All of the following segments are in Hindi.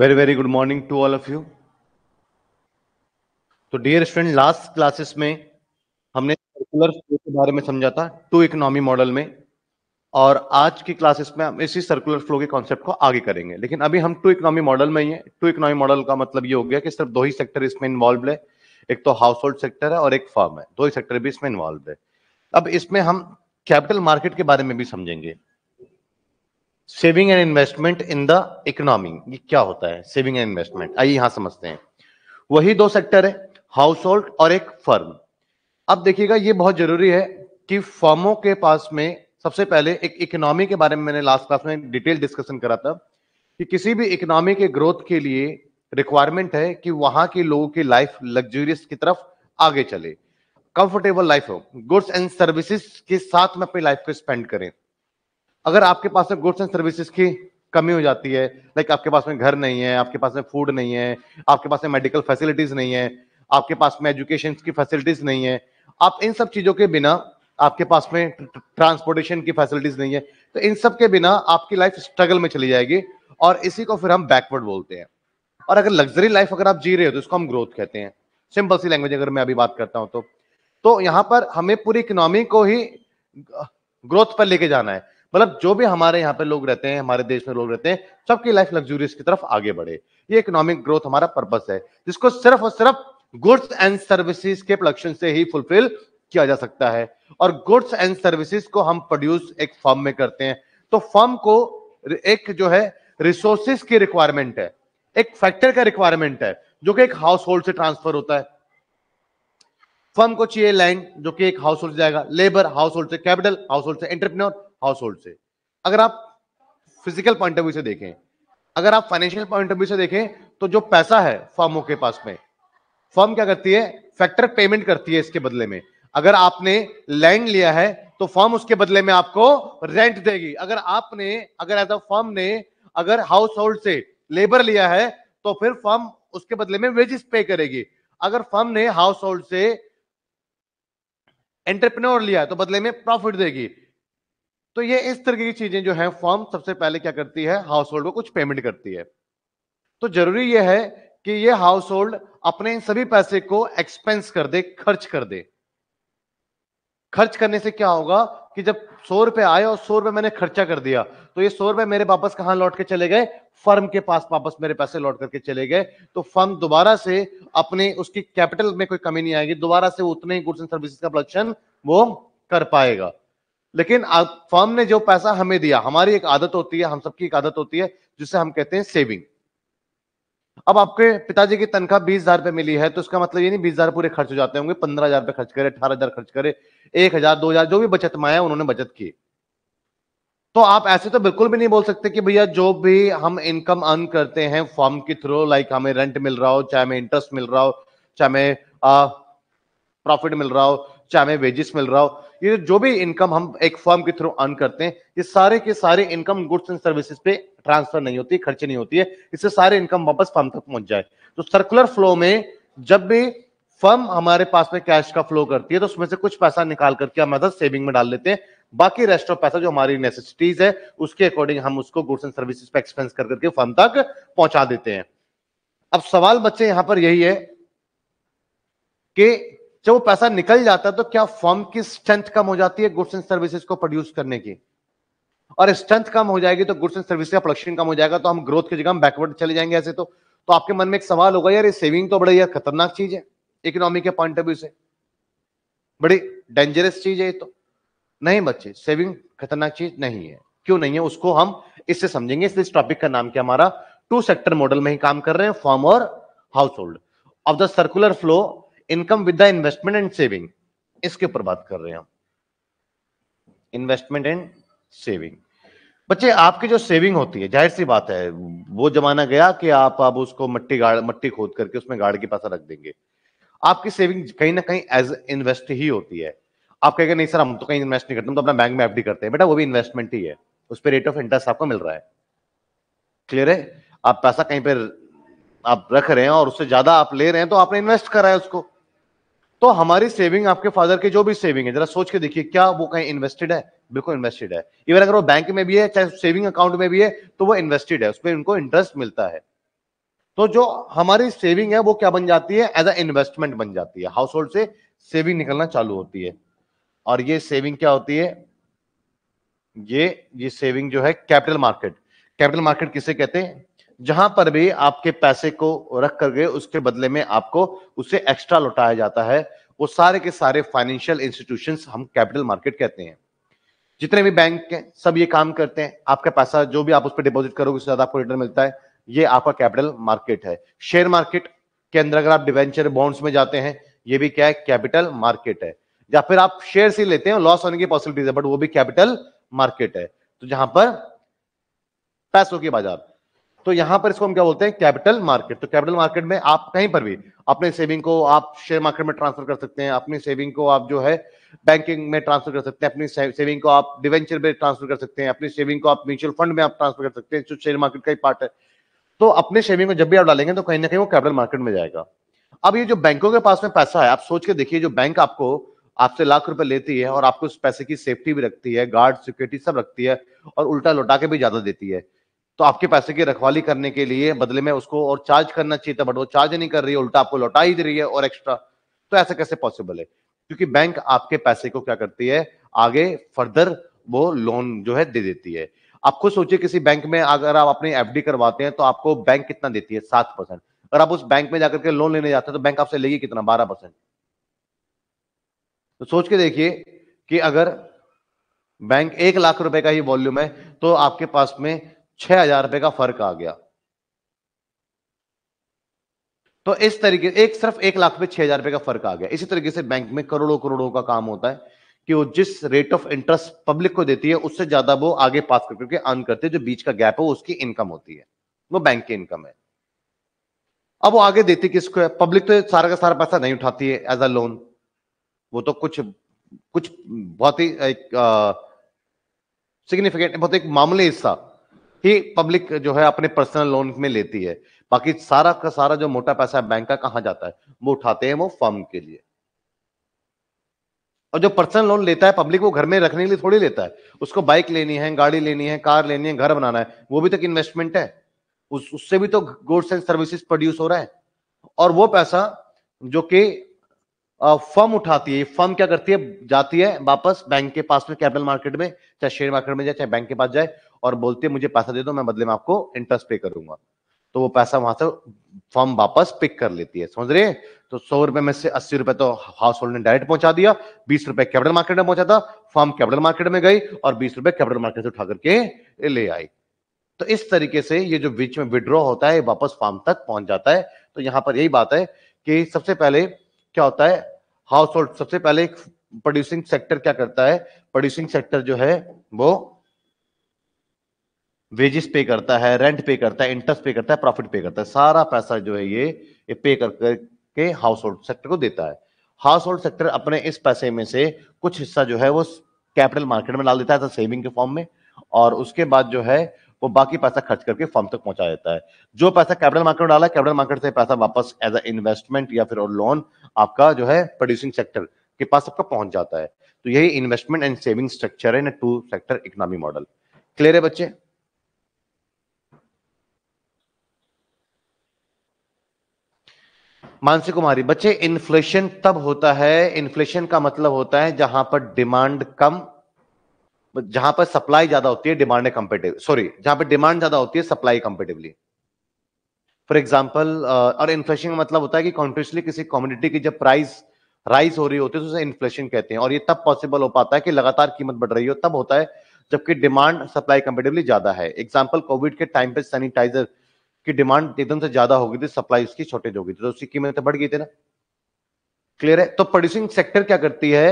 Very very good morning to all of you तो डियर स्टूडेंट लास्ट क्लासेस में हमने सर्कुलर फ्लो के बारे में समझा था टू इकोनॉमी मॉडल में और आज की क्लासेस में हम इसी सर्कुलर फ्लो के कॉन्सेप्ट को आगे करेंगे लेकिन अभी हम टू इकोनॉमी मॉडल में ही है टू इकोनॉमी मॉडल का मतलब ये हो गया कि सिर्फ दो ही सेक्टर इसमें इन्वॉल्व है एक तो हाउस होल्ड सेक्टर है और एक फर्म है दो ही सेक्टर भी इसमें इन्वॉल्व है अब इसमें हम कैपिटल मार्केट के बारे में भी समझेंगे saving and investment in the economy ये क्या होता है सेविंग एंड इन्वेस्टमेंट आइए यहां समझते हैं वही दो सेक्टर है हाउस होल्ड और एक फर्म अब देखिएगा ये बहुत जरूरी है कि फर्मों के पास में सबसे पहले एक इकोनॉमी के बारे में मैंने लास्ट क्लास में डिटेल डिस्कशन करा था कि किसी भी इकोनॉमी के ग्रोथ के लिए रिक्वायरमेंट है कि वहां के लोगों की लाइफ लग्जूरियस की तरफ आगे चले कंफर्टेबल लाइफ हो गुड्स एंड सर्विसेज के साथ में अपनी लाइफ को स्पेंड करें अगर आपके पास में गुड्स एंड सर्विसेज की कमी हो जाती है लाइक आपके पास में घर नहीं है आपके पास में फूड नहीं है आपके पास में मेडिकल फैसिलिटीज नहीं है आपके पास में एजुकेशन की फैसिलिटीज नहीं है आप इन सब चीज़ों के बिना आपके पास में ट्रांसपोर्टेशन की फैसिलिटीज नहीं है तो इन सब के बिना आपकी लाइफ स्ट्रगल में चली जाएगी और इसी को फिर हम बैकवर्ड बोलते हैं और अगर लग्जरी लाइफ अगर आप जी रहे हो तो इसको हम ग्रोथ कहते हैं सिंपल सी लैंग्वेज अगर मैं अभी बात करता हूँ तो तो यहाँ पर हमें पूरी इकोनॉमी को ही ग्रोथ पर लेके जाना है मतलब जो भी हमारे यहाँ पे लोग रहते हैं हमारे देश में लोग रहते हैं सबकी लाइफ लग्जूरियस की तरफ आगे बढ़े ये इकोनॉमिक ग्रोथ हमारा पर्पस है जिसको सिर्फ और सिर्फ गुड्स एंड सर्विसेज के प्रोडक्शन से ही फुलफिल किया जा सकता है और गुड्स एंड सर्विसेज को हम प्रोड्यूस एक फर्म में करते हैं तो फर्म को एक जो है रिसोर्सेज की रिक्वायरमेंट है एक फैक्टर का रिक्वायरमेंट है जो कि एक हाउस होल्ड से ट्रांसफर होता है फर्म को चाहिए लैंड जो कि एक हाउस होल्ड से जाएगा लेबर हाउस होल्ड से कैपिटल हाउस होल्ड से एंटरप्रेन्योर हाउस होल्ड से अगर आप फिजिकल पॉइंट ऑफ व्यू से देखें अगर आप फाइनेंशियल पॉइंट ऑफ व्यू से देखें तो जो पैसा है फर्मों के पास में फर्म क्या करती है फैक्टर पेमेंट करती है इसके बदले में अगर आपने लैंड लिया है तो फर्म उसके बदले में आपको रेंट देगी अगर आपने अगर एज अ फर्म ने अगर हाउस होल्ड से लेबर लिया है तो फिर फर्म उसके बदले में वेजेस पे करेगी अगर फर्म ने हाउस होल्ड से एंटरप्रेन्योर लिया तो बदले में प्रॉफिट देगी तो ये इस तरीके की चीजें जो है फॉर्म सबसे पहले क्या करती है हाउस होल्ड को कुछ पेमेंट करती है तो जरूरी यह है कि ये हाउस होल्ड अपने सभी पैसे को एक्सपेंस कर दे खर्च कर दे खर्च करने से क्या होगा कि जब सौ रुपए आए और सौ रुपए मैंने खर्चा कर दिया तो ये सौ रुपए मेरे वापस कहां लौट के चले गए फर्म के पास वापस मेरे पैसे लौट करके चले गए तो फर्म दोबारा से अपने उसकी कैपिटल में कोई कमी नहीं आएगी दोबारा से उतने ही गुड्स एंड सर्विसेज का प्रोडक्शन वो कर पाएगा लेकिन फर्म ने जो पैसा हमें दिया हमारी एक आदत होती है हम सबकी एक आदत होती है जिसे हम कहते हैं सेविंग अब आपके पिताजी की तनख्वाह बीस हजार रुपये मिली है तो उसका मतलब ये नहीं बीस हजार पूरे खर्च हो जाते होंगे पंद्रह हजार रुपये खर्च करे अठारह हजार खर्च करे एक हजार दो हजार जो भी बचत में आया उन्होंने बचत की तो आप ऐसे तो बिल्कुल भी नहीं बोल सकते कि भैया जो भी हम इनकम अर्न करते हैं फॉर्म के थ्रू लाइक हमें रेंट मिल रहा हो चाहे हमें इंटरेस्ट मिल रहा हो चाहे हमें प्रॉफिट मिल रहा हो चाहे हमें वेजिस मिल रहा हो ये जो भी इनकम हम एक फॉर्म के थ्रू अर्न करते हैं ये सारे के सारे इनकम गुड्स एंड सर्विसेज पे ट्रांसफर नहीं होती खर्च नहीं होती है इससे सारे इनकम वापस फर्म तक पहुंच जाए तो सर्कुलर फ्लो में जब भी फर्म हमारे पास में कैश का फ्लो करती है तो उसमें से कुछ पैसा निकाल करके हम अदर सेविंग में डाल लेते हैं बाकी रेस्ट ऑफ पैसा जो हमारी नेसेसिटीज है उसके अकॉर्डिंग हम उसको गुड्स एंड सर्विसेज पे एक्सपेंस कर करके फर्म तक पहुंचा देते हैं अब सवाल बच्चे यहां पर यही है कि जब वो पैसा निकल जाता है तो क्या फर्म की स्ट्रेंथ कम हो जाती है गुड्स एंड सर्विसेज को प्रोड्यूस करने की और स्ट्रेंथ कम हो जाएगी तो गुड्स एंड सर्विस का प्रोडक्शन कम हो जाएगा तो हम ग्रोथ की जगह हम बैकवर्ड चले जाएंगे ऐसे तो तो आपके मन में एक सवाल होगा यार ये सेविंग तो बड़ी यार खतरनाक चीज है इकोनॉमी के पॉइंट ऑफ व्यू से बड़ी डेंजरस चीज है ये तो नहीं बच्चे सेविंग खतरनाक चीज नहीं है क्यों नहीं है उसको हम इससे समझेंगे इसलिए इस टॉपिक का नाम क्या हमारा टू सेक्टर मॉडल में ही काम कर रहे हैं फॉर्म और household of the circular flow income with the investment and saving इसके ऊपर बात कर रहे हैं हम इन्वेस्टमेंट एंड सेविंग बच्चे आपकी जो सेविंग होती है जाहिर सी बात है वो जमाना गया कि आप अब उसको मट्टी गाड़ मट्टी खोद करके उसमें गाड़ के पास रख देंगे आपकी सेविंग कहीं ना कहीं एज इन्वेस्ट ही होती है आप कहेंगे नहीं सर हम तो कहीं इन्वेस्ट नहीं करते हम तो अपना बैंक में एफडी करते हैं बेटा वो भी इन्वेस्टमेंट ही है उस पर रेट ऑफ इंटरेस्ट आपको मिल रहा है क्लियर है आप पैसा कहीं पर आप रख रहे हैं और उससे ज्यादा आप ले रहे हैं तो आपने इन्वेस्ट करा है उसको तो हमारी सेविंग आपके फादर के जो भी सेविंग है जरा सोच के देखिए क्या वो कहीं इन्वेस्टेड है बिल्कुल इन्वेस्टेड है इवन अगर वो बैंक में भी है चाहे सेविंग अकाउंट में भी है तो वो इन्वेस्टेड है उसमें उनको इंटरेस्ट मिलता है तो जो हमारी सेविंग है वो क्या बन जाती है एज अ इन्वेस्टमेंट बन जाती है हाउस होल्ड से सेविंग निकलना चालू होती है और ये सेविंग क्या होती है ये ये सेविंग जो है कैपिटल मार्केट कैपिटल मार्केट किसे कहते हैं जहां पर भी आपके पैसे को रख कर गए उसके बदले में आपको उसे एक्स्ट्रा लौटाया जाता है वो सारे के सारे फाइनेंशियल इंस्टीट्यूशंस हम कैपिटल मार्केट कहते हैं जितने भी बैंक हैं सब ये काम करते हैं आपका पैसा जो भी आप उस पर डिपोजिट करोगे उससे ज्यादा आपको रिटर्न मिलता है ये आपका कैपिटल मार्केट है शेयर मार्केट के अंदर अगर आप डिवेंचर बॉन्ड्स में जाते हैं ये भी क्या है कैपिटल मार्केट है या फिर आप शेयर से लेते हैं लॉस होने की पॉसिबिलिटीज है बट वो भी कैपिटल मार्केट है तो जहां पर पैसों के बाजार तो यहां पर इसको हम क्या बोलते हैं कैपिटल मार्केट तो कैपिटल मार्केट में आप कहीं पर भी अपने सेविंग को आप शेयर मार्केट में ट्रांसफर कर सकते हैं अपनी सेविंग को आप जो है बैंकिंग में ट्रांसफर कर सकते हैं अपनी सेविंग को आप डिवेंचर में ट्रांसफर कर सकते हैं अपनी सेविंग को आप म्यूचुअल फंड में आप ट्रांसफर कर सकते हैं जो शेयर मार्केट का ही पार्ट है तो अपने सेविंग में जब भी आप डालेंगे तो कहीं ना कहीं वो कैपिटल मार्केट में जाएगा अब ये जो बैंकों के पास में पैसा है आप सोच के देखिए जो बैंक आपको आपसे लाख रुपए लेती है और आपको उस पैसे की सेफ्टी भी रखती है गार्ड सिक्योरिटी सब रखती है और उल्टा लौटा के भी ज्यादा देती है तो आपके पैसे की रखवाली करने के लिए बदले में उसको और चार्ज करना चाहिए था बट वो चार्ज नहीं कर रही है उल्टा आपको लौटा ही दे रही है और एक्स्ट्रा तो ऐसा कैसे पॉसिबल है क्योंकि बैंक आपके पैसे को क्या करती है आगे फर्दर वो लोन जो है दे देती है आप खुद सोचिए किसी बैंक में अगर आप अपनी एफ करवाते हैं तो आपको बैंक कितना देती है सात परसेंट अगर आप उस बैंक में जाकर के लोन लेने जाते हैं तो बैंक आपसे लेगी कितना बारह परसेंट तो सोच के देखिए कि अगर बैंक एक लाख रुपए का ही वॉल्यूम है तो आपके पास में छह हजार रुपए का फर्क आ गया तो इस तरीके एक सिर्फ एक लाख पे छह हजार रुपए का फर्क आ गया इसी तरीके से बैंक में करोड़ों करोड़ों का काम होता है कि वो जिस रेट ऑफ इंटरेस्ट पब्लिक को देती है उससे ज्यादा वो आगे पास करते करके अर्न करते जो बीच का गैप है वो उसकी इनकम होती है वो बैंक की इनकम है अब वो आगे देती किसको है पब्लिक तो सारा का सारा पैसा नहीं उठाती है एज अ लोन वो तो कुछ कुछ बहुत ही एक सिग्निफिकेंट बहुत एक मामूली हिस्सा ही पब्लिक जो है अपने पर्सनल लोन में लेती है बाकी सारा का सारा जो मोटा पैसा है बैंक का कहाँ जाता है वो उठाते हैं वो फर्म के लिए और जो पर्सनल लोन लेता है पब्लिक वो घर में रखने के लिए थोड़ी लेता है उसको बाइक लेनी है गाड़ी लेनी है कार लेनी है घर बनाना है वो भी तो इन्वेस्टमेंट है उस उससे भी तो गुड्स एंड सर्विसेज प्रोड्यूस हो रहा है और वो पैसा जो कि फर्म उठाती है फर्म क्या करती है जाती है वापस बैंक के पास में कैपिटल मार्केट में चाहे शेयर मार्केट में जाए चाहे बैंक के पास जाए और बोलती है मुझे पैसा दे दो मैं बदले में आपको इंटरेस्ट पे करूंगा तो वो पैसा वहां से फर्म वापस पिक कर लेती है समझ रहे हैं तो सौ रुपए में से अस्सी रुपए तो हाउस होल्ड ने डायरेक्ट पहुंचा दिया बीस रुपए कैपिटल मार्केट में पहुंचा था फर्म कैपिटल मार्केट में गई और बीस रुपए कैपिटल मार्केट से उठा करके ले आई तो इस तरीके से ये जो बीच में विड्रॉ होता है वापस फार्म तक पहुंच जाता है तो यहां पर यही बात है कि सबसे पहले क्या होता है हाउस होल्ड सबसे पहले एक प्रोड्यूसिंग सेक्टर क्या करता है प्रोड्यूसिंग सेक्टर जो है वो वेजेस पे करता है रेंट पे करता है इंटरेस्ट पे करता है प्रॉफिट पे करता है सारा पैसा जो है ये, ये पे कर करके हाउस होल्ड सेक्टर को देता है हाउस होल्ड सेक्टर अपने इस पैसे में से कुछ हिस्सा जो है वो कैपिटल मार्केट में डाल देता है सेविंग के फॉर्म में और उसके बाद जो है वो बाकी पैसा खर्च करके फॉर्म तक पहुंचा देता है जो पैसा कैपिटल मार्केट में डाला है कैपिटल मार्केट से पैसा वापस एज अ इन्वेस्टमेंट या फिर लोन आपका जो है प्रोड्यूसिंग सेक्टर के पास आपका पहुंच जाता है तो यही इन्वेस्टमेंट एंड सेविंग स्ट्रक्चर है two sector economy model clear है बच्चे मानसी कुमारी बच्चे इन्फ्लेशन तब होता है इन्फ्लेशन का मतलब होता है जहां पर डिमांड कम जहां पर सप्लाई ज्यादा होती है डिमांड कंपेटिव सॉरी जहां पर डिमांड ज्यादा होती है supply comparatively for example uh, और इन्फ्लेशन का मतलब होता है कि कॉन्टिन्यूसली किसी कॉमोडिटी की जब प्राइस राइज हो रही होती है तो उसे इन्फ्लेशन कहते हैं और ये तब पॉसिबल हो पाता है कि लगातार कीमत बढ़ रही हो तब होता है जबकि डिमांड सप्लाई कंपेटिवली ज्यादा है एग्जाम्पल कोविड के टाइम पे सैनिटाइजर की डिमांड एकदम से ज्यादा हो गई थी सप्लाई उसकी शॉर्टेज हो गई थी तो उसकी कीमतें बढ़ गई थी ना क्लियर है तो प्रोड्यूसिंग सेक्टर क्या करती है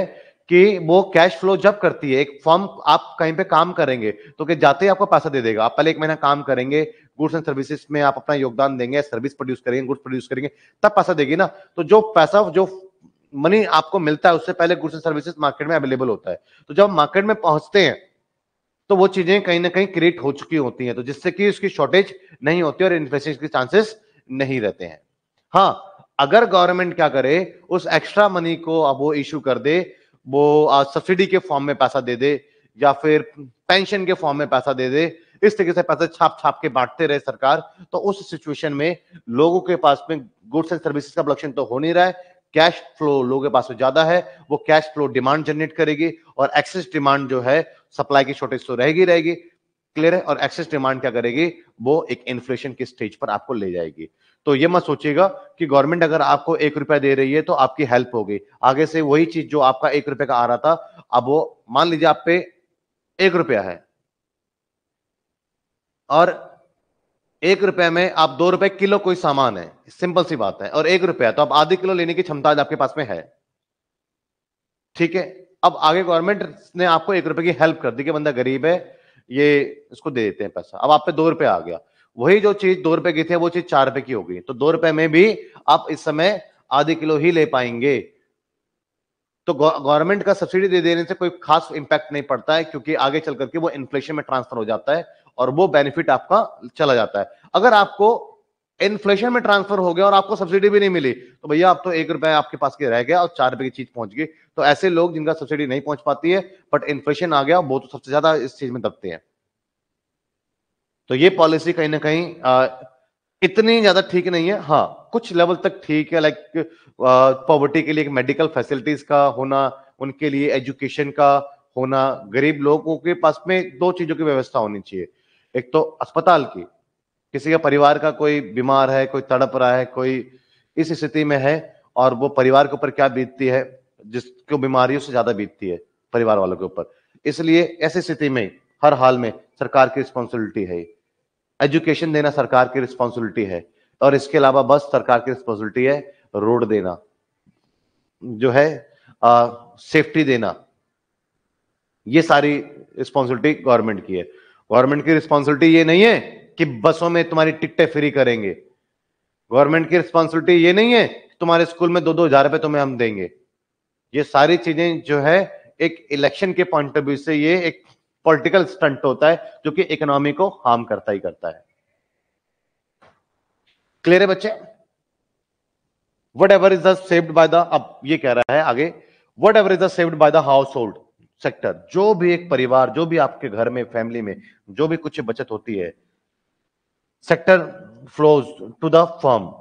कि वो कैश फ्लो जब करती है एक फॉर्म आप कहीं पे काम करेंगे तो कि जाते ही आपको पैसा दे देगा आप पहले एक महीना काम करेंगे गुड्स एंड सर्विसेज में आप अपना योगदान देंगे सर्विस प्रोड्यूस करेंगे गुड्स प्रोड्यूस करेंगे तब पैसा देगी ना तो जो पैसा जो मनी आपको मिलता है उससे पहले गुड्स एंड सर्विसेज मार्केट में अवेलेबल होता है तो जब मार्केट में पहुंचते हैं तो वो चीजें कहीं ना कहीं क्रिएट हो चुकी होती हैं तो जिससे कि उसकी शॉर्टेज नहीं होती और इन्फ्लेशन के चांसेस नहीं रहते हैं हाँ अगर गवर्नमेंट क्या करे उस एक्स्ट्रा मनी को अब वो इश्यू कर दे वो सब्सिडी के फॉर्म में पैसा दे दे या फिर पेंशन के फॉर्म में पैसा दे दे इस तरीके से पैसे छाप छाप के बांटते रहे सरकार तो उस सिचुएशन में लोगों के पास में गुड्स एंड सर्विसेज का प्रोडक्शन तो हो नहीं रहा है कैश फ्लो लोगों के पास ज्यादा है वो कैश फ्लो डिमांड जनरेट करेगी और एक्सेस डिमांड जो है सप्लाई की शॉर्टेज तो रहेगी रहेगी क्लियर है और एक्सेस डिमांड क्या करेगी वो एक इन्फ्लेशन की स्टेज पर आपको ले जाएगी तो ये मत सोचिएगा कि गवर्नमेंट अगर आपको एक रुपया दे रही है तो आपकी हेल्प हो गई आगे से वही चीज जो आपका एक रुपए का आ रहा था अब वो मान लीजिए आप पे एक रुपया है और एक रुपए में आप दो रुपए किलो कोई सामान है सिंपल सी बात है और एक रुपया तो आप आधे किलो लेने की क्षमता आज आपके पास में है ठीक है अब आगे गवर्नमेंट ने आपको एक रुपए की हेल्प कर दी कि बंदा गरीब है ये इसको दे देते हैं पैसा अब आप पे दो रुपए आ गया वही जो चीज दो रुपए की थी वो चीज चार रुपए की हो गई तो दो रुपए में भी आप इस समय आधे किलो ही ले पाएंगे तो गवर्नमेंट का सब्सिडी दे देने से कोई खास इंपैक्ट नहीं पड़ता है क्योंकि आगे चल करके वो इन्फ्लेशन में ट्रांसफर हो जाता है और वो बेनिफिट आपका चला जाता है अगर आपको इन्फ्लेशन में ट्रांसफर हो गया और आपको सब्सिडी भी नहीं मिली तो भैया आप तो एक रुपया आपके पास के रह गया और चार रुपए की चीज पहुंच गई तो ऐसे लोग जिनका सब्सिडी नहीं पहुंच पाती है बट इन्फ्लेशन आ गया वो तो सबसे ज्यादा इस चीज में दबते हैं तो ये पॉलिसी कहीं ना कहीं इतनी ज्यादा ठीक नहीं है हाँ कुछ लेवल तक ठीक है लाइक पॉवर्टी के लिए मेडिकल फैसिलिटीज का होना उनके लिए एजुकेशन का होना गरीब लोगों के पास में दो चीजों की व्यवस्था होनी चाहिए एक तो अस्पताल की किसी का परिवार का कोई बीमार है कोई तड़प रहा है कोई इस स्थिति में है और वो परिवार के ऊपर क्या बीतती है जिसको बीमारियों से ज्यादा बीतती है परिवार वालों के ऊपर इसलिए ऐसी स्थिति में हर हाल में सरकार की रिस्पॉन्सिबिलिटी है एजुकेशन देना सरकार की रिस्पॉन्सिबिलिटी है और इसके अलावा बस सरकार की रिस्पॉन्सिबिलिटी है रोड देना जो है आ, सेफ्टी देना ये सारी रिस्पॉन्सिबिलिटी गवर्नमेंट की है गवर्नमेंट की रिस्पॉन्सिबिलिटी ये नहीं है कि बसों में तुम्हारी टिकटें फ्री करेंगे गवर्नमेंट की रिस्पॉन्सिबिलिटी ये नहीं है तुम्हारे स्कूल में दो दो हजार रुपए तुम्हें हम देंगे ये सारी चीजें जो है एक इलेक्शन के पॉइंट ऑफ व्यू से ये एक पॉलिटिकल स्टंट होता है जो कि इकोनॉमी को हार्म करता ही करता है क्लियर है बच्चे whatever is the saved by the अब ये कह रहा है आगे whatever is saved by the household sector जो भी एक परिवार जो भी आपके घर में फैमिली में जो भी कुछ बचत होती है sector flows to the firm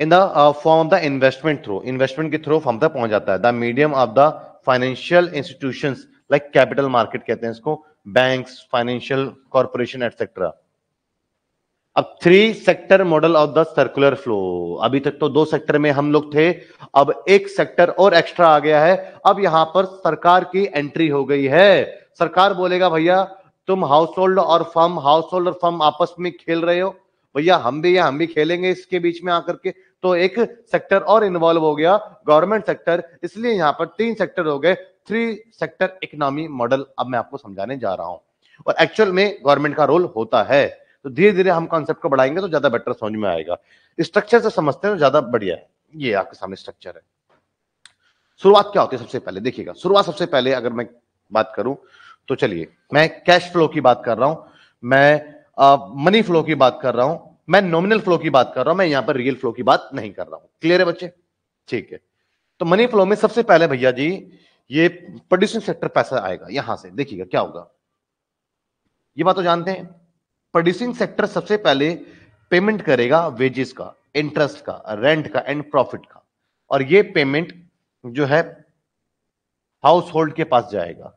in the form of the investment through investment के थ्रू फर्म तक पहुंच जाता है the medium of the financial institution like capital market कहते हैं इसको बैंक फाइनेंशियल कॉरपोरेशन एटसेट्रा अब three sector model of the circular flow अभी तक तो दो सेक्टर में हम लोग थे अब एक सेक्टर और एक्स्ट्रा आ गया है अब यहां पर सरकार की एंट्री हो गई है सरकार बोलेगा भैया तुम हाउस होल्ड और फर्म हाउस होल्ड और फर्म आपस में खेल रहे हो भैया हम भी या हम भी खेलेंगे इसके बीच में आकर के तो एक सेक्टर और इन्वॉल्व हो गया गवर्नमेंट सेक्टर इसलिए यहां पर तीन सेक्टर हो गए थ्री सेक्टर इकोनॉमी मॉडल अब मैं आपको समझाने जा रहा हूं और एक्चुअल में गवर्नमेंट का रोल होता है तो धीरे धीरे हम कॉन्सेप्ट को बढ़ाएंगे तो ज्यादा बेटर समझ में आएगा स्ट्रक्चर से समझते हैं तो ज्यादा बढ़िया है ये आपके सामने स्ट्रक्चर है शुरुआत क्या होती है सबसे पहले देखिएगा शुरुआत सबसे पहले अगर मैं बात करूं तो चलिए मैं कैश फ्लो की बात कर रहा हूं मैं मनी फ्लो की बात कर रहा हूं मैं नॉमिनल फ्लो की बात कर रहा हूं मैं यहां पर रियल फ्लो की बात नहीं कर रहा हूं क्लियर है बच्चे ठीक है तो मनी फ्लो में सबसे पहले भैया जी ये प्रोड्यूसिंग सेक्टर पैसा आएगा यहां से देखिएगा क्या होगा ये बात तो जानते हैं प्रोड्यूसिंग सेक्टर सबसे पहले पेमेंट करेगा वेजेस का इंटरेस्ट का रेंट का एंड प्रॉफिट का और ये पेमेंट जो है हाउस होल्ड के पास जाएगा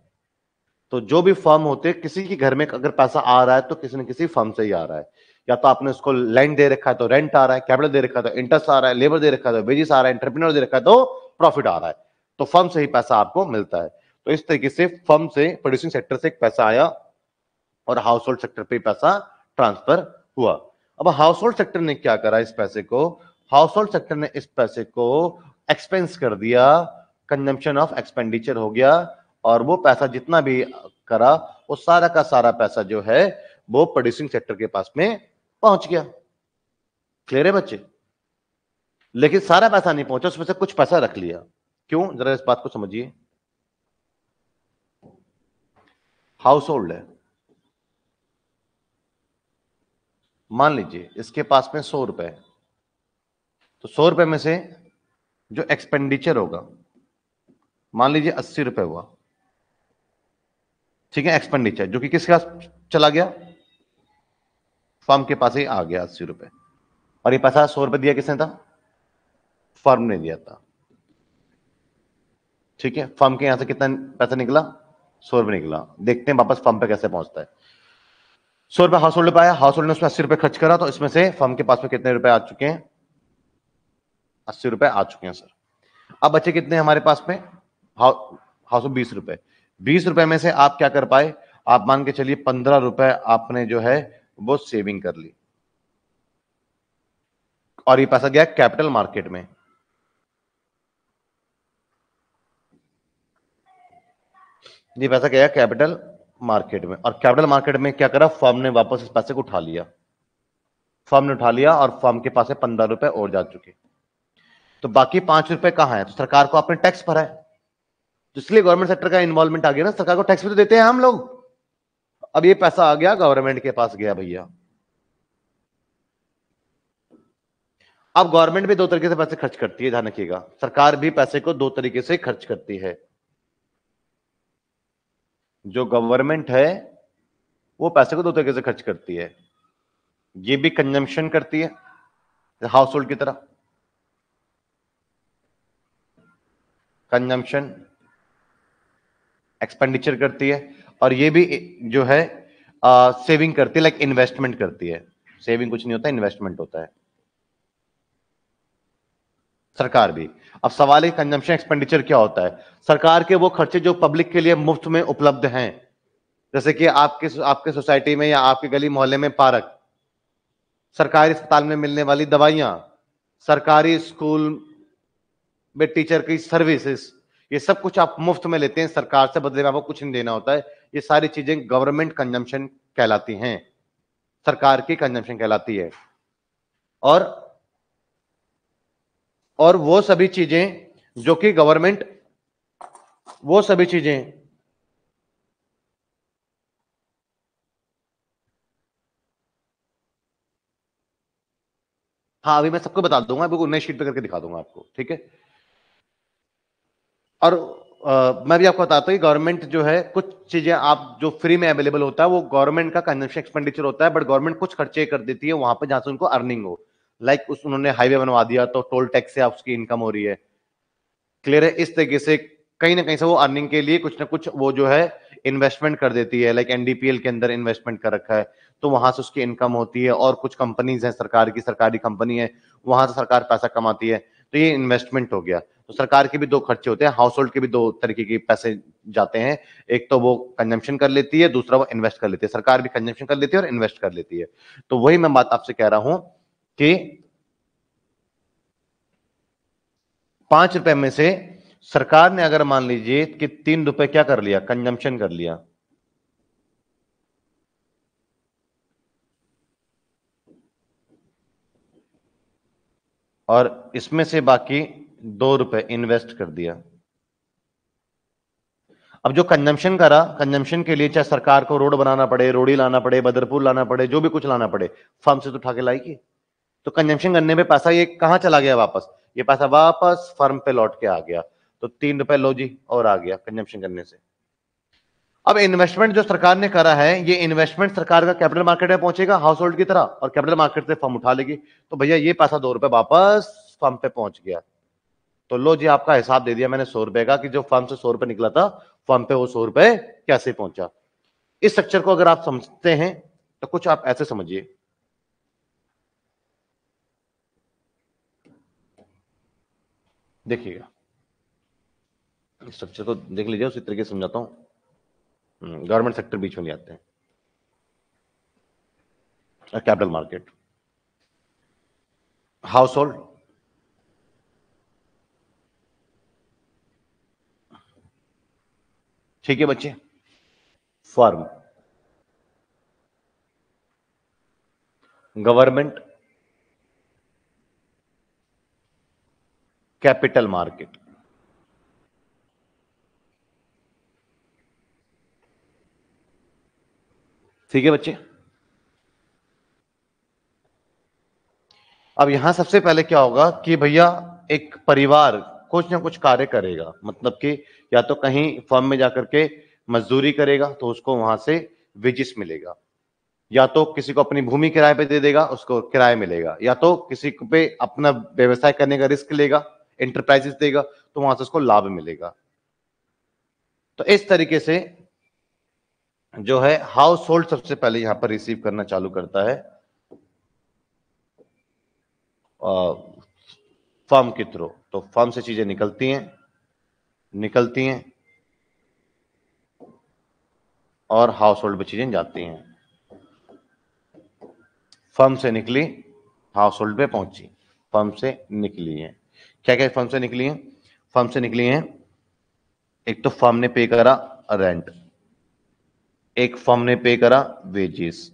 तो जो भी फर्म होते किसी के घर में अगर पैसा आ रहा है तो किसी न किसी फर्म से ही आ रहा है या तो आपने उसको लैंड दे रखा है तो रेंट आ रहा है कैपिटल दे रखा है तो इंटरेस्ट आ रहा है लेबर दे रखा है तो वेजिस आ रहा है एंटरप्रीनर दे रखा है तो प्रॉफिट आ रहा है तो फर्म से ही पैसा आपको मिलता है तो इस तरीके से फर्म से प्रोड्यूसिंग सेक्टर से पैसा आया और हाउस होल्ड सेक्टर पे पैसा ट्रांसफर हुआ अब हाउस होल्ड सेक्टर ने क्या करा इस पैसे को हाउस होल्ड सेक्टर ने इस पैसे को एक्सपेंस कर दिया कंजम्पशन ऑफ एक्सपेंडिचर हो गया और वो पैसा जितना भी करा वो सारा का सारा पैसा जो है वो प्रोड्यूसिंग सेक्टर के पास में पहुंच गया क्लियर है बच्चे लेकिन सारा पैसा नहीं पहुंचा उसमें से कुछ पैसा रख लिया क्यों जरा इस बात को समझिए हाउस होल्ड है मान लीजिए इसके पास में सौ रुपए तो सौ रुपए में से जो एक्सपेंडिचर होगा मान लीजिए अस्सी रुपए हुआ ठीक है एक्सपेंडिचर जो कि किसके पास चला गया फर्म के पास ही आ गया अस्सी रुपए और ये पैसा सौ रुपए दिया किसने था फर्म ने दिया था ठीक है फर्म के यहां से कितना पैसा निकला सौ रुपए निकला देखते हैं वापस फर्म पे कैसे पहुंचता है सौ रुपए हाउस होल्ड पे आया हाउस होल्ड ने उसमें अस्सी रुपए खर्च करा तो इसमें से फर्म के पास में कितने रुपए आ चुके हैं अस्सी रुपए आ चुके हैं सर अब बचे कितने हमारे पास में हाउस बीस रुपए बीस रुपए में से आप क्या कर पाए आप मान के चलिए पंद्रह रुपए आपने जो है वो सेविंग कर ली और ये पैसा गया कैपिटल मार्केट में ये पैसा गया कैपिटल मार्केट में और कैपिटल मार्केट में क्या करा फर्म ने वापस इस पैसे को उठा लिया फर्म ने उठा लिया और फर्म के पास पंद्रह रुपए और जा चुके तो बाकी पांच रुपए कहां है तो सरकार को आपने टैक्स भरा है तो इसलिए गवर्नमेंट सेक्टर का इन्वॉल्वमेंट आ गया ना सरकार को टैक्स भी तो देते हैं हम लोग अब ये पैसा आ गया गवर्नमेंट के पास गया भैया अब गवर्नमेंट भी दो तरीके से पैसे खर्च करती है ध्यान रखिएगा सरकार भी पैसे को दो तरीके से खर्च करती है जो गवर्नमेंट है वो पैसे को दो तरीके से खर्च करती है ये भी कंजम्पशन करती है हाउस होल्ड की तरह कंजम्पशन एक्सपेंडिचर करती है और ये भी जो है आ, सेविंग करती है लाइक इन्वेस्टमेंट करती है सेविंग कुछ नहीं होता इन्वेस्टमेंट होता है सरकार भी अब सवाल है कंजम्पशन एक्सपेंडिचर क्या होता है सरकार के वो खर्चे जो पब्लिक के लिए मुफ्त में उपलब्ध हैं जैसे कि आपके आपके सोसाइटी में या आपके गली मोहल्ले में पार्क सरकारी अस्पताल में मिलने वाली दवाइयां सरकारी स्कूल में टीचर की सर्विसेज ये सब कुछ आप मुफ्त में लेते हैं सरकार से बदले में आपको कुछ नहीं देना होता है ये सारी चीजें गवर्नमेंट कंजम्पशन कहलाती हैं सरकार की कंजम्पशन कहलाती है और और वो सभी चीजें जो कि गवर्नमेंट वो सभी चीजें हाँ अभी मैं सबको बता दूंगा अभी नई शीट पे करके दिखा दूंगा आपको ठीक है और आ, मैं भी आपको बताता हूँ गवर्नमेंट जो है कुछ चीजें आप जो फ्री में अवेलेबल होता है वो गवर्नमेंट का कंजन एक्सपेंडिचर होता है बट गवर्नमेंट कुछ खर्चे कर देती है वहां पर जहां से उनको अर्निंग हो लाइक like उस उन्होंने हाईवे बनवा दिया तो टोल टैक्स से आप उसकी इनकम हो रही है क्लियर है इस तरीके से कहीं ना कहीं से वो अर्निंग के लिए कुछ ना कुछ वो जो है इन्वेस्टमेंट कर देती है लाइक like एनडीपीएल के अंदर इन्वेस्टमेंट कर रखा है तो वहां से उसकी इनकम होती है और कुछ कंपनीज हैं सरकार की सरकारी कंपनी है वहां से सरकार पैसा कमाती है तो ये इन्वेस्टमेंट हो गया तो सरकार के भी दो खर्चे होते हैं हाउस होल्ड के भी दो तरीके के पैसे जाते हैं एक तो वो कंजम्पशन कर लेती है दूसरा वो इन्वेस्ट कर लेती है सरकार भी कंजम्पशन कर लेती है और इन्वेस्ट कर लेती है तो वही मैं बात आपसे कह रहा हूं कि पांच रुपए में से सरकार ने अगर मान लीजिए कि तीन रुपए क्या कर लिया कंजम्पशन कर लिया और इसमें से बाकी दो रुपए इन्वेस्ट कर दिया अब जो कंजम्पशन करा कंजम्पशन के लिए चाहे सरकार को रोड बनाना पड़े रोड़ी लाना पड़े बदरपुर लाना पड़े जो भी कुछ लाना पड़े फर्म से तो उठा के लाएगी तो कंजम्पशन करने में पैसा ये कहां चला गया वापस ये पैसा वापस फर्म पे लौट के आ गया तो तीन रुपए लो जी और आ गया कंजम्पशन करने से अब इन्वेस्टमेंट जो सरकार ने करा है ये इन्वेस्टमेंट सरकार का कैपिटल मार्केट में पहुंचेगा हाउस होल्ड की तरह और कैपिटल मार्केट से फर्म उठा लेगी तो भैया ये पैसा दो रुपए वापस फर्म पे पहुंच गया तो लो जी आपका हिसाब दे दिया मैंने सौ रुपए का कि जो फर्म से सौ रुपए निकला था फर्म पे वो सौ रुपए कैसे पहुंचा इस स्ट्रक्चर को अगर आप समझते हैं तो कुछ आप ऐसे समझिए देखिएगा स्ट्रक्चर को देख लीजिए उसी तरीके से समझाता हूं गवर्नमेंट सेक्टर बीच में ले आते हैं कैपिटल मार्केट हाउस होल्ड ठीक है बच्चे फर्म गवर्नमेंट कैपिटल मार्केट ठीक है बच्चे अब यहां सबसे पहले क्या होगा कि भैया एक परिवार कुछ ना कुछ कार्य करेगा मतलब कि या तो कहीं फर्म में जाकर के मजदूरी करेगा तो उसको वहां से विजिस मिलेगा या तो किसी को अपनी भूमि किराए पे दे देगा उसको किराया मिलेगा या तो किसी पे अपना व्यवसाय करने का रिस्क लेगा एंटरप्राइजेस देगा तो वहां से उसको लाभ मिलेगा तो इस तरीके से जो है हाउस होल्ड सबसे पहले यहां पर रिसीव करना चालू करता है फर्म के थ्रू तो फर्म से चीजें निकलती हैं निकलती हैं और हाउस होल्ड में चीजें जाती हैं फर्म से निकली हाउस होल्ड में पहुंची फर्म से निकली है क्या क्या फर्म से निकली है फर्म से निकली है एक तो फर्म ने पे करा रेंट एक फर्म ने पे करा वेजेस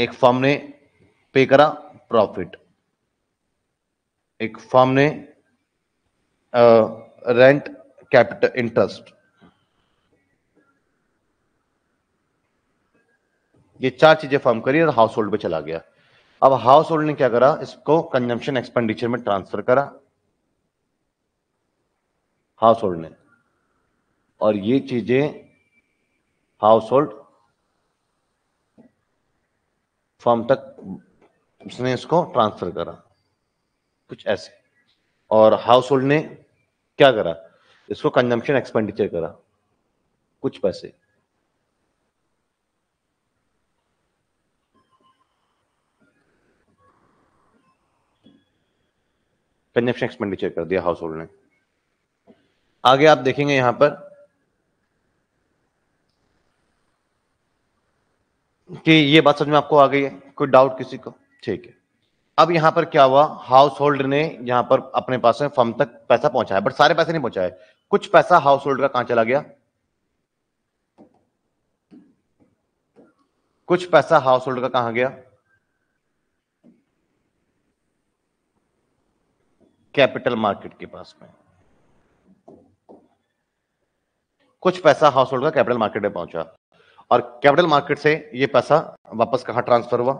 एक फर्म ने पे करा प्रॉफिट एक फॉर्म ने रेंट कैपिटल इंटरेस्ट ये चार चीजें फॉर्म करी और हाउस होल्ड पर चला गया अब हाउस होल्ड ने क्या करा इसको कंजम्पशन एक्सपेंडिचर में ट्रांसफर करा हाउस होल्ड ने और ये चीजें हाउस होल्ड फॉर्म तक उसने इसको ट्रांसफर करा कुछ ऐसे और हाउस होल्ड ने क्या करा इसको कंजम्पशन एक्सपेंडिचर करा कुछ पैसे कंजम्पशन एक्सपेंडिचर कर दिया हाउस होल्ड ने आगे आप देखेंगे यहां पर कि ये बात समझ में आपको आ गई है कोई डाउट किसी को ठीक है अब यहां पर क्या हुआ हाउस होल्ड ने यहां पर अपने पास में फर्म तक पैसा पहुंचाया बट सारे पैसे नहीं पहुंचाए कुछ पैसा हाउस होल्ड का कहां चला गया कुछ पैसा हाउस होल्ड का कहां गया कैपिटल मार्केट के पास में कुछ पैसा हाउस होल्ड का कैपिटल मार्केट में पहुंचा और कैपिटल मार्केट से ये पैसा वापस कहां ट्रांसफर हुआ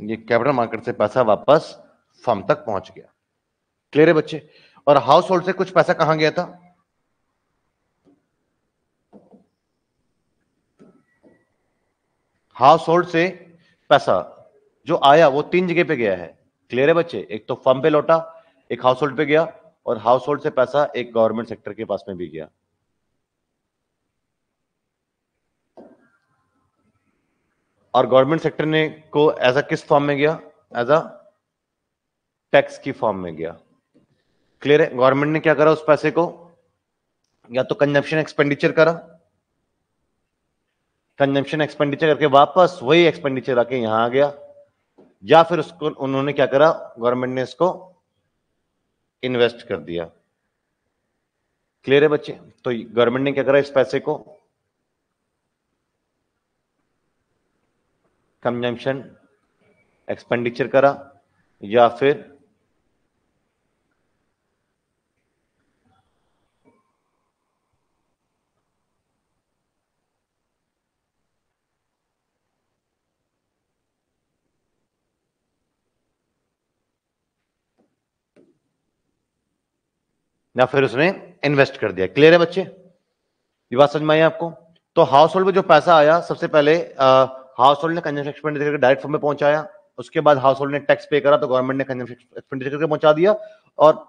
ये कैपिटल मार्केट से पैसा वापस फर्म तक पहुंच गया क्लियर है बच्चे और हाउस होल्ड से कुछ पैसा कहां गया था हाउस होल्ड से पैसा जो आया वो तीन जगह पे गया है क्लियर है बच्चे एक तो फर्म पे लौटा एक हाउस होल्ड पे गया और हाउस होल्ड से पैसा एक गवर्नमेंट सेक्टर के पास में भी गया और गवर्नमेंट सेक्टर ने को एज अ किस फॉर्म में गया एज अ टैक्स की फॉर्म में गया क्लियर है गवर्नमेंट ने क्या करा उस पैसे को या तो कंजम्पशन एक्सपेंडिचर करा कंजम्पशन एक्सपेंडिचर करके वापस वही एक्सपेंडिचर आके यहां आ गया या फिर उसको उन्होंने क्या करा गवर्नमेंट ने इसको इन्वेस्ट कर दिया क्लियर है बच्चे तो गवर्नमेंट ने क्या करा इस पैसे को कंजम्पशन एक्सपेंडिचर करा या फिर या फिर उसने इन्वेस्ट कर दिया क्लियर है बच्चे ये बात समझ में आई आपको तो हाउस होल्ड में जो पैसा आया सबसे पहले आ, हाउस होल्ड ने कंजम्पशन एक्सपेंडिचर करके डायरेक्ट फॉर्म में पहुंचाया उसके बाद हाउस होल्ड ने टैक्स पे करा तो गवर्नमेंट ने कंजम्पशन एक्सपेंडिचर करके पहुंचा दिया और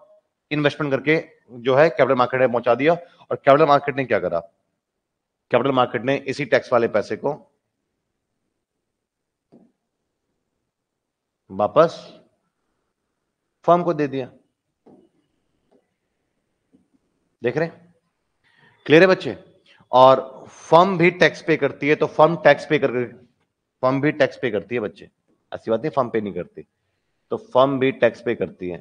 इन्वेस्टमेंट करके जो है कैपिटल मार्केट में पहुंचा दिया और कैपिटल मार्केट ने क्या करा कैपिटल मार्केट ने इसी टैक्स वाले पैसे को वापस फर्म को दे दिया देख रहे क्लियर है बच्चे और फर्म भी टैक्स पे करती है तो फर्म टैक्स पे कर फर्म भी टैक्स पे करती है बच्चे ऐसी बात नहीं फर्म पे नहीं करती तो फर्म भी टैक्स पे करती है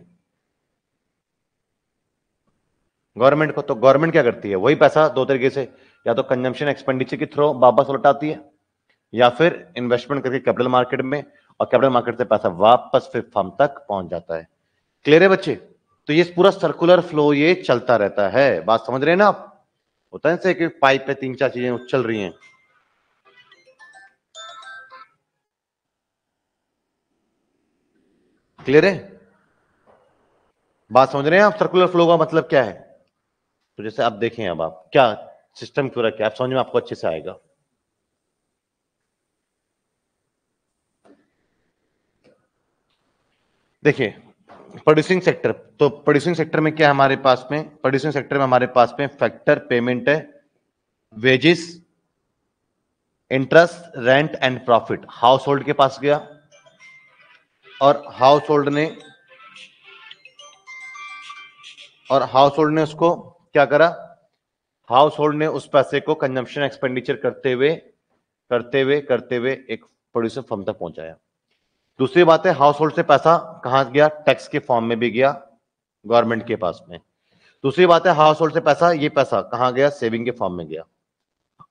गवर्नमेंट को तो गवर्नमेंट क्या करती है वही पैसा दो तरीके से या तो कंजम्पशन एक्सपेंडिचर के थ्रू वापस लौटाती है या फिर इन्वेस्टमेंट करके कैपिटल मार्केट में और कैपिटल मार्केट से पैसा वापस फिर फर्म तक पहुंच जाता है क्लियर है बच्चे तो ये पूरा सर्कुलर फ्लो ये चलता रहता है बात समझ रहे हैं ना आप होता है कि पाइप पे तीन चार चीजें उछल रही हैं क्लियर है बात समझ रहे हैं आप सर्कुलर फ्लो का मतलब क्या है तो जैसे आप देखें अब आप क्या सिस्टम क्यों रखे आप समझ में आपको अच्छे से आएगा देखिए प्रोड्यूसिंग सेक्टर तो प्रोड्यूसिंग सेक्टर में क्या है हमारे पास में प्रोड्यूसिंग सेक्टर में हमारे पास में फैक्टर पेमेंट है wages interest rent and profit household के पास गया और हाउस होल्ड ने और हाउस होल्ड ने उसको क्या करा हाउस होल्ड ने उस पैसे को कंजम्पशन एक्सपेंडिचर करते हुए करते हुए करते हुए एक प्रोड्यूसर फर्म तक पहुंचाया दूसरी बात है हाउस होल्ड से पैसा कहां गया टैक्स के फॉर्म में भी गया गवर्नमेंट के पास में दूसरी बात है हाउस होल्ड से पैसा ये पैसा कहां गया सेविंग के फॉर्म में गया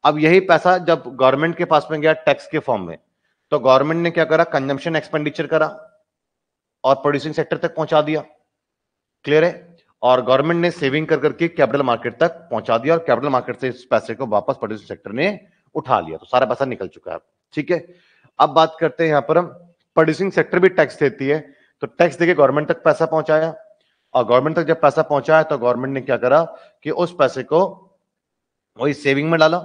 अब यही पैसा जब गवर्नमेंट के पास में गया टैक्स के फॉर्म में तो गवर्नमेंट ने क्या करा कंजम्पशन एक्सपेंडिचर करा और प्रोड्यूसिंग सेक्टर तक पहुंचा दिया क्लियर है और गवर्नमेंट ने सेविंग कर करके कैपिटल मार्केट तक पहुंचा दिया और कैपिटल मार्केट से इस पैसे को वापस प्रोड्यूसिंग सेक्टर ने उठा लिया तो सारा पैसा निकल चुका है ठीक है अब बात करते हैं यहां पर हम प्रोड्यूसिंग सेक्टर भी टैक्स देती है तो टैक्स देके गवर्नमेंट तक पैसा पहुंचाया और गवर्नमेंट तक जब पैसा पहुंचाया तो गवर्नमेंट ने क्या करा कि उस पैसे को वही सेविंग में डाला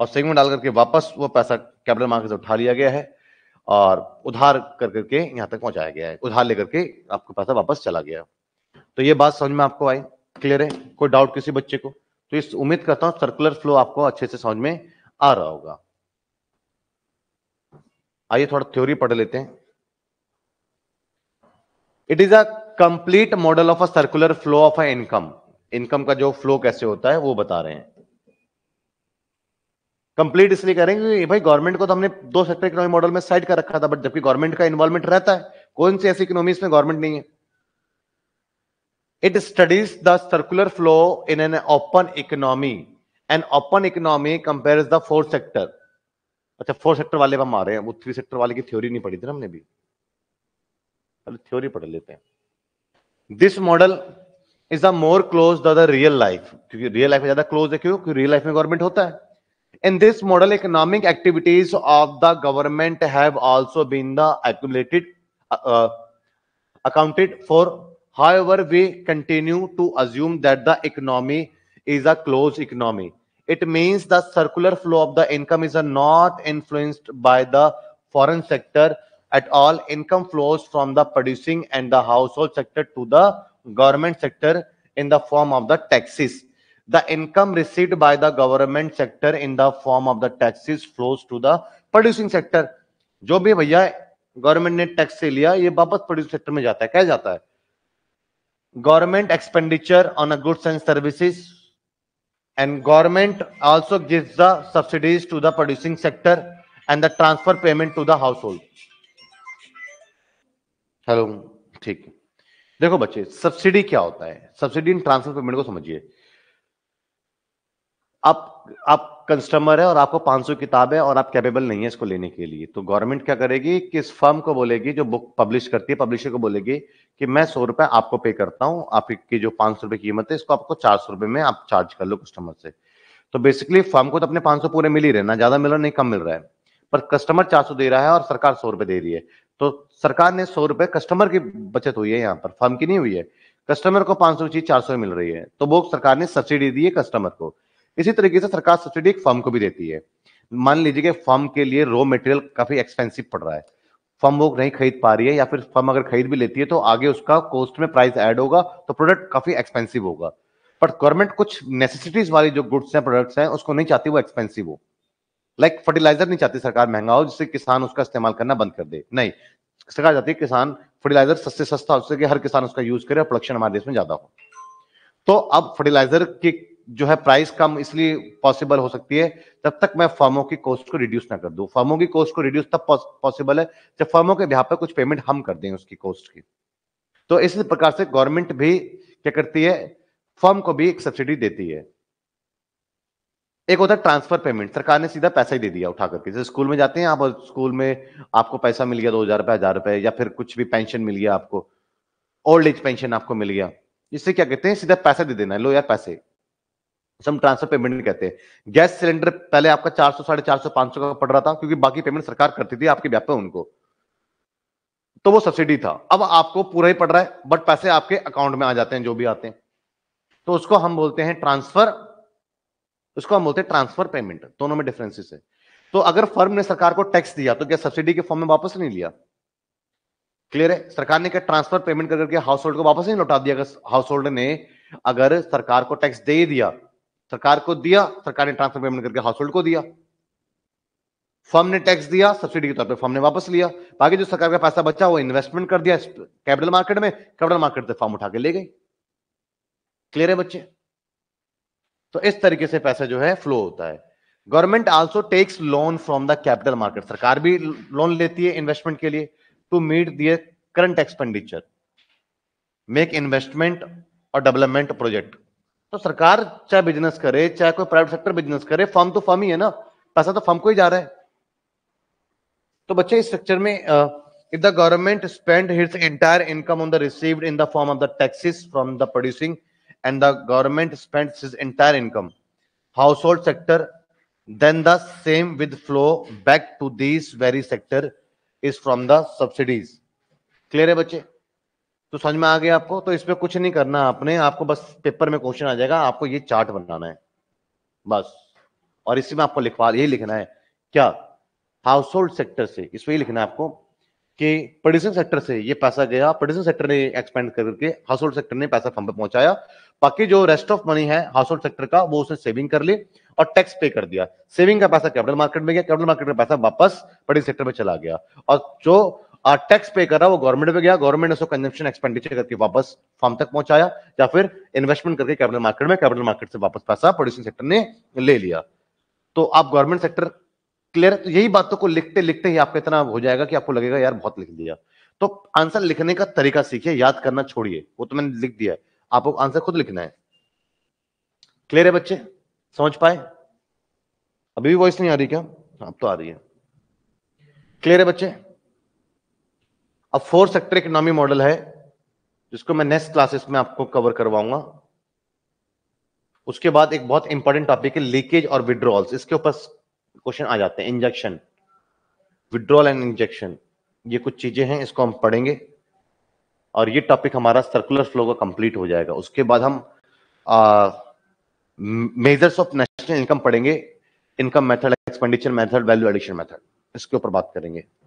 और सेविंग में डाल करके वापस वो पैसा कैपिटल मार्केट से उठा लिया गया है और उधार कर करके यहाँ तक पहुंचाया गया है उधार लेकर के आपका पैसा वापस चला गया तो ये बात समझ में आपको आई क्लियर है कोई डाउट किसी बच्चे को तो इस उम्मीद करता हूँ सर्कुलर फ्लो आपको अच्छे से समझ में आ रहा होगा आइए थोड़ा थ्योरी पढ़ लेते हैं it is a complete model of a circular flow of a income income का जो फ्लो कैसे होता है वो बता रहे हैं कंप्लीट इसलिए करेंगे क्योंकि भाई गवर्नमेंट को तो हमने दो सेक्टर इकोनॉमी मॉडल में साइड कर रखा था बट जबकि गवर्नमेंट का इन्वॉल्वमेंट रहता है कौन सी ऐसी इकोनॉमी इसमें गवर्नमेंट नहीं है it studies the circular flow in an open economy an open economy compare the four sector अच्छा फोर सेक्टर वाले हम आ रहे हैं वो थ्री सेक्टर वाले की थ्योरी नहीं पढ़ी थी हमने भी चलो थ्योरी पढ़ लेते हैं this model is the more close the real life क्योंकि रियल लाइफ में ज्यादा क्लोज है क्यों क्योंकि रियल लाइफ में गवर्नमेंट होता है In this model, economic activities of the government have also been the accumulated uh, uh, accounted for. However, we continue to assume that the economy is a closed economy. It means the circular flow of the income is not influenced by the foreign sector at all. Income flows from the producing and the household sector to the government sector in the form of the taxes the income receive by the government sector in the form of the taxes flows to the producing sector जो भी भैया गवर्नमेंट ने टैक्स से लिया ये वापस प्रोड्यूसिंग सेक्टर में जाता है क्या जाता है government expenditure on a goods and services and government also gives the subsidies to the producing sector and the transfer payment to the household hello ठीक देखो बच्चे सब्सिडी क्या होता है सब्सिडी इन ट्रांसफर पेमेंट को समझिए आप आप कस्टमर है और आपको 500 किताब है और आप कैपेबल नहीं है इसको लेने के लिए तो गवर्नमेंट क्या करेगी किस फर्म को बोलेगी जो बुक पब्लिश करती है पब्लिशर को बोलेगी कि मैं सौ रुपए आपको पे करता हूँ आपकी जो पांच सौ रुपए कीमत है इसको आपको चार सौ रुपए में आप चार्ज कर लो कस्टमर से तो बेसिकली फर्म को तो अपने पांच सौ पूरे मिल ही रहे ना ज्यादा मिल रहा नहीं कम मिल रहा है पर कस्टमर चार सौ दे रहा है और सरकार सौ रुपए दे रही है तो सरकार ने सौ रुपए कस्टमर की बचत हुई है यहाँ पर फर्म की नहीं हुई है कस्टमर को पांच सौ की चीज चार सौ मिल रही है तो वो सरकार ने सब्सिडी दी है कस्टमर को इसी तरीके से सरकार सब्सिडी एक फर्म को भी देती है मान लीजिए कि फर्म के लिए रॉ मटेरियल काफी एक्सपेंसिव पड़ रहा है फर्म वो नहीं खरीद पा रही है या फिर फर्म अगर खरीद भी लेती है तो आगे उसका कॉस्ट में प्राइस ऐड होगा तो प्रोडक्ट काफी एक्सपेंसिव होगा बट गवर्नमेंट कुछ नेसेसिटीज वाली जो गुड्स हैं प्रोडक्ट्स हैं उसको नहीं चाहती वो एक्सपेंसिव हो लाइक like, फर्टिलाइजर नहीं चाहती सरकार महंगा हो जिससे किसान उसका इस्तेमाल करना बंद कर दे नहीं सरकार चाहती है किसान फर्टिलाइजर सस्ते सस्ता हो सके हर किसान उसका यूज करे और प्रोडक्शन हमारे देश में ज्यादा हो तो अब फर्टिलाइजर की जो है प्राइस कम इसलिए पॉसिबल हो सकती है तब तक मैं फर्मों की कॉस्ट को रिड्यूस ना कर दूं फर्मों की कॉस्ट को रिड्यूस तब पॉसिबल है जब फर्मों के यहाँ पर कुछ पेमेंट हम कर दें उसकी कॉस्ट की तो इसी प्रकार से गवर्नमेंट भी क्या करती है फर्म को भी एक सब्सिडी देती है एक होता है ट्रांसफर पेमेंट सरकार ने सीधा पैसा ही दे दिया उठा करके जैसे स्कूल में जाते हैं आप स्कूल में आपको पैसा मिल गया दो हजार रुपये हजार रुपए या फिर कुछ भी पेंशन मिल गया आपको ओल्ड एज पेंशन आपको मिल गया इससे क्या कहते हैं सीधा पैसा दे देना लो यार पैसे हम ट्रांसफर पेमेंट कहते हैं गैस सिलेंडर पहले आपका चार सौ साढ़े चार सौ पांच सौ का पड़ रहा था क्योंकि बाकी पेमेंट सरकार करती थी आपके व्यापार उनको तो वो सब्सिडी था अब आपको पूरा ही पड़ रहा है बट पैसे आपके अकाउंट में आ जाते हैं जो भी आते हैं तो उसको हम बोलते हैं ट्रांसफर उसको हम बोलते हैं ट्रांसफर पेमेंट दोनों में डिफरेंसेस है तो अगर फर्म ने सरकार को टैक्स दिया तो क्या सब्सिडी के फॉर्म में वापस नहीं लिया क्लियर है सरकार ने क्या ट्रांसफर पेमेंट करके हाउस होल्ड को वापस नहीं लौटा दिया अगर हाउस होल्ड ने अगर सरकार को टैक्स दे दिया सरकार को दिया सरकार ने ट्रांसफर पेमेंट करके हाउस होल्ड को दिया फर्म ने टैक्स दिया सब्सिडी के तौर पे फर्म ने वापस लिया बाकी जो सरकार का पैसा बचा वो इन्वेस्टमेंट कर दिया कैपिटल मार्केट में कैपिटल मार्केट से फॉर्म उठा के ले गई क्लियर है बच्चे तो इस तरीके से पैसा जो है फ्लो होता है government also takes loan from the capital market सरकार भी लोन लेती है इन्वेस्टमेंट के लिए to meet their current expenditure make investment और डेवलपमेंट प्रोजेक्ट तो सरकार चाहे बिजनेस करे चाहे कोई प्राइवेट सेक्टर बिजनेस करे फर्म तो फर्म ही है ना पैसा तो फर्म को ही जा रहा है तो बच्चे इस स्ट्रक्चर में if the government spend its entire income on the received in the form of the taxes from the producing and the government spend his entire income household sector then the same with flow back to this very sector is from the subsidies clear है बच्चे तो समझ में आ गया आपको तो इसमें कुछ नहीं करना आपने आपको बस पेपर में क्वेश्चन आ जाएगा आपको ये चार्ट बनाना है बस और इसी में आपको लिखवा यही लिखना है क्या हाउस होल्ड सेक्टर से इसमें ये लिखना है आपको कि प्रोड्यूसिंग सेक्टर से ये पैसा गया प्रोड्यूसिंग सेक्टर ने एक्सपेंड करके हाउस होल्ड सेक्टर ने पैसा फर्म पहुंचाया बाकी जो रेस्ट ऑफ मनी है हाउस होल्ड सेक्टर का वो उसने सेविंग कर ली और टैक्स पे कर दिया सेविंग का पैसा कैपिटल मार्केट में गया कैपिटल मार्केट में पैसा वापस प्रोड्यूसिंग सेक्टर में चला गया और जो टैक्स पे कर रहा वो गवर्नमेंट पे गया गवर्नमेंट ने उसको कंजम्पशन एक्सपेंडिचर करके वापस फॉर्म तक पहुंचाया या फिर इन्वेस्टमेंट करके कैपिटल मार्केट में कैपिटल मार्केट से वापस पैसा प्रोड्यूसिंग सेक्टर ने ले लिया तो आप गवर्नमेंट सेक्टर क्लियर यही बातों को लिखते लिखते ही आपका इतना हो जाएगा कि आपको लगेगा यार बहुत लिख दिया तो आंसर लिखने का तरीका सीखिए याद करना छोड़िए वो तो मैंने लिख दिया आपको आंसर खुद लिखना है क्लियर है बच्चे समझ पाए अभी भी वॉइस नहीं आ रही क्या अब तो आ रही है क्लियर है बच्चे अब फोर सेक्टर इकोनॉमी मॉडल है जिसको मैं नेक्स्ट क्लासेस में आपको कवर करवाऊंगा उसके बाद एक बहुत इंपॉर्टेंट टॉपिक है लीकेज और विड्रॉल्स इसके ऊपर क्वेश्चन आ जाते हैं इंजेक्शन विड्रॉल एंड इंजेक्शन ये कुछ चीजें हैं इसको हम पढ़ेंगे और ये टॉपिक हमारा सर्कुलर फ्लो का कंप्लीट हो जाएगा उसके बाद हम मेजर्स ऑफ नेशनल इनकम पढ़ेंगे income method expenditure method value addition method इसके ऊपर बात करेंगे